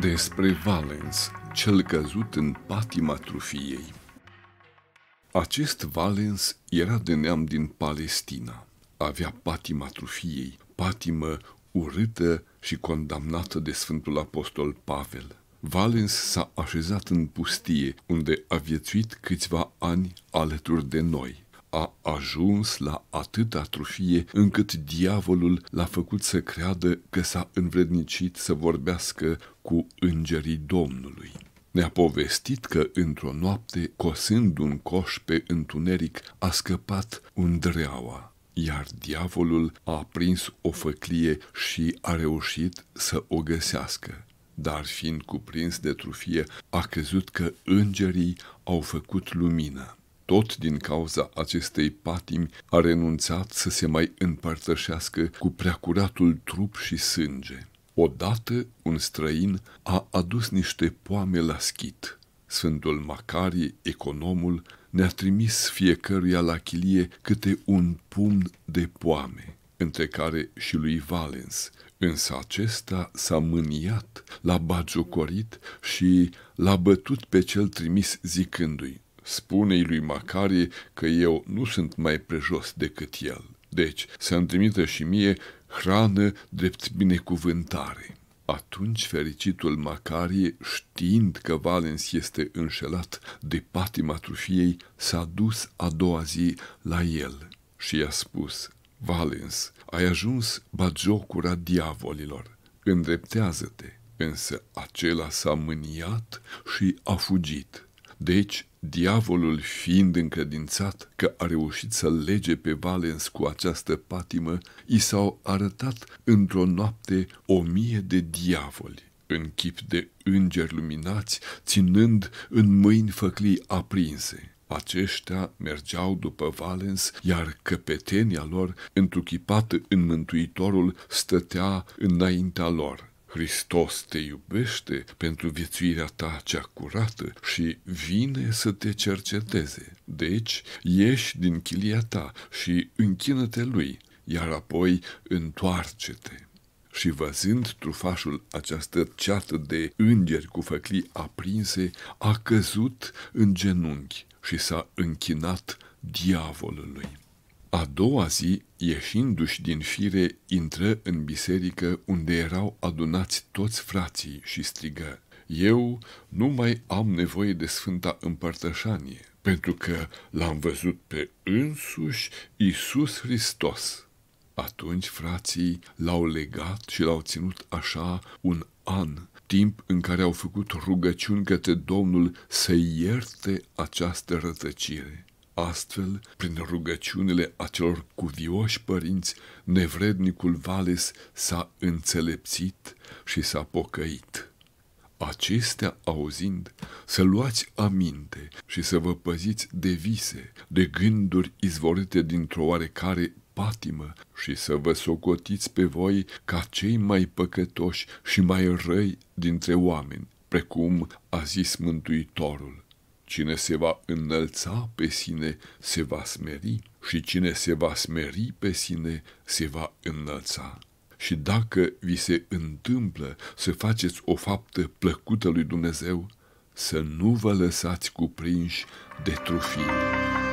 Despre Valens, cel căzut în patima trufiei. Acest Valens era de neam din Palestina. Avea patima trufiei, patimă urâtă și condamnată de Sfântul Apostol Pavel. Valens s-a așezat în pustie, unde a viețuit câțiva ani alături de noi – a ajuns la atâta trufie încât diavolul l-a făcut să creadă că s-a învrednicit să vorbească cu îngerii Domnului. Ne-a povestit că într-o noapte, cosând un coș pe întuneric, a scăpat un dreaua, iar diavolul a prins o făclie și a reușit să o găsească dar fiind cuprins de trufie, a crezut că îngerii au făcut lumină tot din cauza acestei patimi a renunțat să se mai împărtășească cu preacuratul trup și sânge. Odată un străin a adus niște poame la schit. Sfântul Macarie, economul, ne-a trimis fiecăruia la chilie câte un pumn de poame, între care și lui Valens, însă acesta s-a mâniat, l-a bagiocorit și l-a bătut pe cel trimis zicându-i, spune-i lui Macarie că eu nu sunt mai prejos decât el. Deci să-mi trimită și mie hrană drept binecuvântare. Atunci fericitul Macarie, știind că Valens este înșelat de patima trufiei, s-a dus a doua zi la el și i-a spus, Valens, ai ajuns bagiocura diavolilor, îndreptează-te. Însă acela s-a mâniat și a fugit. Deci Diavolul fiind încredințat că a reușit să lege pe Valens cu această patimă, i s-au arătat într-o noapte o mie de diavoli în chip de îngeri luminați, ținând în mâini făclii aprinse. Aceștia mergeau după Valens, iar căpetenia lor, întruchipată în Mântuitorul, stătea înaintea lor. Hristos te iubește pentru viețuirea ta cea curată și vine să te cerceteze. Deci, ieși din chilia ta și închină-te lui, iar apoi întoarce-te. Și văzând trufașul această ceată de îngeri cu făclii aprinse, a căzut în genunchi și s-a închinat diavolului. A doua zi, ieșindu-și din fire, intră în biserică unde erau adunați toți frații și strigă, Eu nu mai am nevoie de Sfânta Împărtășanie, pentru că l-am văzut pe însuși Iisus Hristos. Atunci frații l-au legat și l-au ținut așa un an, timp în care au făcut rugăciuni către Domnul să ierte această rătăcire. Astfel, prin rugăciunile acelor cuvioși părinți, nevrednicul Vales s-a înțelepțit și s-a pocăit. Acestea auzind, să luați aminte și să vă păziți de vise, de gânduri izvorite dintr-o oarecare patimă și să vă socotiți pe voi ca cei mai păcătoși și mai răi dintre oameni, precum a zis Mântuitorul Cine se va înălța pe sine se va smeri și cine se va smeri pe sine se va înălța. Și dacă vi se întâmplă să faceți o faptă plăcută lui Dumnezeu, să nu vă lăsați cuprinși de trufii.